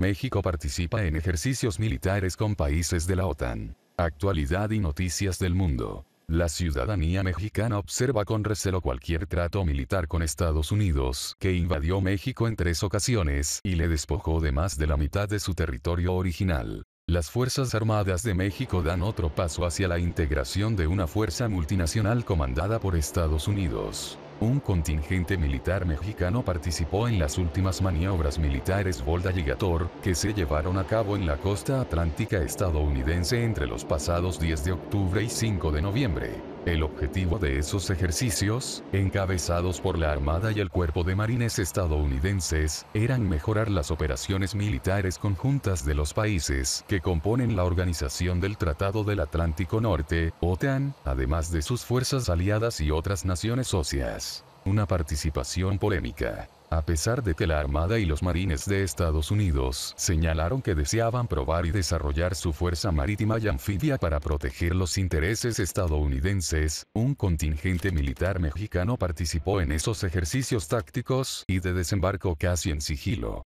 México participa en ejercicios militares con países de la OTAN. Actualidad y noticias del mundo. La ciudadanía mexicana observa con recelo cualquier trato militar con Estados Unidos, que invadió México en tres ocasiones y le despojó de más de la mitad de su territorio original. Las Fuerzas Armadas de México dan otro paso hacia la integración de una fuerza multinacional comandada por Estados Unidos. Un contingente militar mexicano participó en las últimas maniobras militares Volda y que se llevaron a cabo en la costa atlántica estadounidense entre los pasados 10 de octubre y 5 de noviembre. El objetivo de esos ejercicios, encabezados por la Armada y el Cuerpo de Marines estadounidenses, eran mejorar las operaciones militares conjuntas de los países que componen la Organización del Tratado del Atlántico Norte, OTAN, además de sus fuerzas aliadas y otras naciones socias. Una participación polémica. A pesar de que la Armada y los Marines de Estados Unidos señalaron que deseaban probar y desarrollar su fuerza marítima y anfibia para proteger los intereses estadounidenses, un contingente militar mexicano participó en esos ejercicios tácticos y de desembarco casi en sigilo.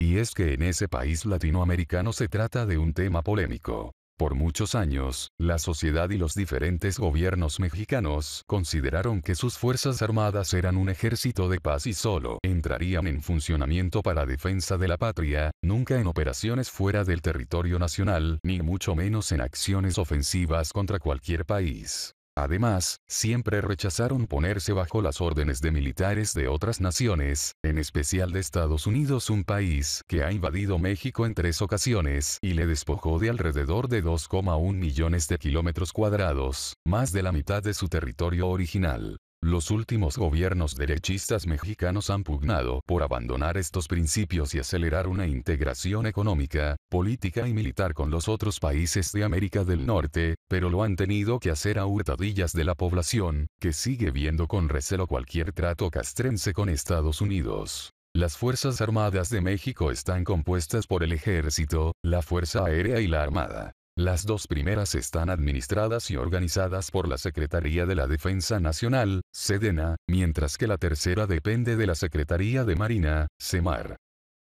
Y es que en ese país latinoamericano se trata de un tema polémico. Por muchos años, la sociedad y los diferentes gobiernos mexicanos consideraron que sus Fuerzas Armadas eran un ejército de paz y solo entrarían en funcionamiento para defensa de la patria, nunca en operaciones fuera del territorio nacional, ni mucho menos en acciones ofensivas contra cualquier país. Además, siempre rechazaron ponerse bajo las órdenes de militares de otras naciones, en especial de Estados Unidos, un país que ha invadido México en tres ocasiones y le despojó de alrededor de 2,1 millones de kilómetros cuadrados, más de la mitad de su territorio original. Los últimos gobiernos derechistas mexicanos han pugnado por abandonar estos principios y acelerar una integración económica, política y militar con los otros países de América del Norte, pero lo han tenido que hacer a hurtadillas de la población, que sigue viendo con recelo cualquier trato castrense con Estados Unidos. Las Fuerzas Armadas de México están compuestas por el Ejército, la Fuerza Aérea y la Armada. Las dos primeras están administradas y organizadas por la Secretaría de la Defensa Nacional, SEDENA, mientras que la tercera depende de la Secretaría de Marina, SEMAR.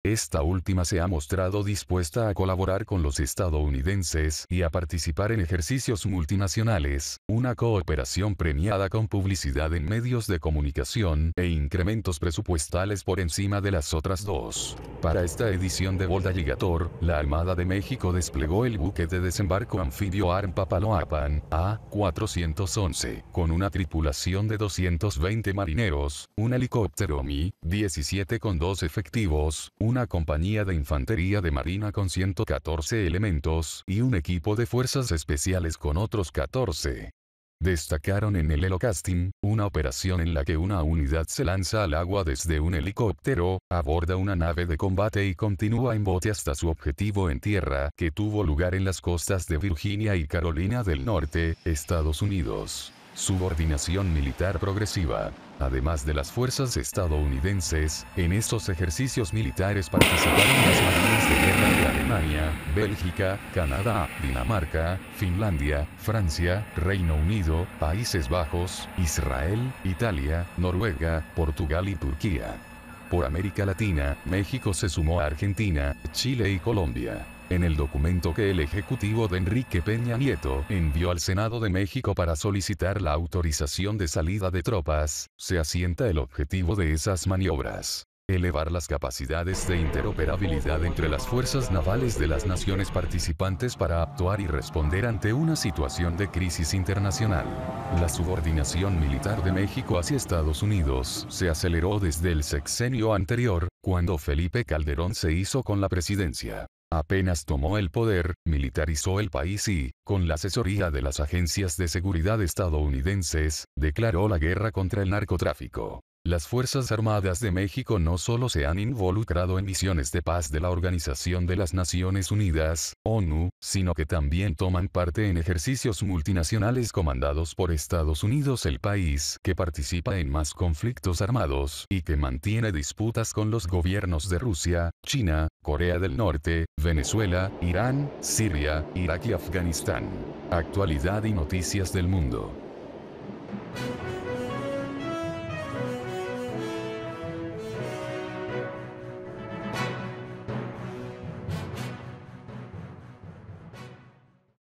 Esta última se ha mostrado dispuesta a colaborar con los estadounidenses y a participar en ejercicios multinacionales, una cooperación premiada con publicidad en medios de comunicación e incrementos presupuestales por encima de las otras dos. Para esta edición de Volta Ligator, la Armada de México desplegó el buque de desembarco anfibio ARM Papaloapan A-411, con una tripulación de 220 marineros, un helicóptero Mi-17 con dos efectivos, un una compañía de infantería de marina con 114 elementos y un equipo de fuerzas especiales con otros 14. Destacaron en el Helocasting, una operación en la que una unidad se lanza al agua desde un helicóptero, aborda una nave de combate y continúa en bote hasta su objetivo en tierra, que tuvo lugar en las costas de Virginia y Carolina del Norte, Estados Unidos subordinación militar progresiva. Además de las fuerzas estadounidenses, en estos ejercicios militares participaron las marinas de guerra de Alemania, Bélgica, Canadá, Dinamarca, Finlandia, Francia, Reino Unido, Países Bajos, Israel, Italia, Noruega, Portugal y Turquía. Por América Latina, México se sumó a Argentina, Chile y Colombia. En el documento que el Ejecutivo de Enrique Peña Nieto envió al Senado de México para solicitar la autorización de salida de tropas, se asienta el objetivo de esas maniobras. Elevar las capacidades de interoperabilidad entre las fuerzas navales de las naciones participantes para actuar y responder ante una situación de crisis internacional. La subordinación militar de México hacia Estados Unidos se aceleró desde el sexenio anterior, cuando Felipe Calderón se hizo con la presidencia. Apenas tomó el poder, militarizó el país y, con la asesoría de las agencias de seguridad estadounidenses, declaró la guerra contra el narcotráfico. Las Fuerzas Armadas de México no solo se han involucrado en misiones de paz de la Organización de las Naciones Unidas, ONU, sino que también toman parte en ejercicios multinacionales comandados por Estados Unidos, el país que participa en más conflictos armados y que mantiene disputas con los gobiernos de Rusia, China, Corea del Norte, Venezuela, Irán, Siria, Irak y Afganistán. Actualidad y noticias del mundo.